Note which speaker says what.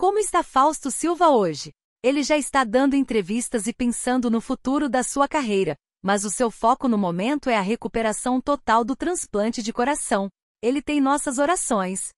Speaker 1: Como está Fausto Silva hoje? Ele já está dando entrevistas e pensando no futuro da sua carreira, mas o seu foco no momento é a recuperação total do transplante de coração. Ele tem nossas orações.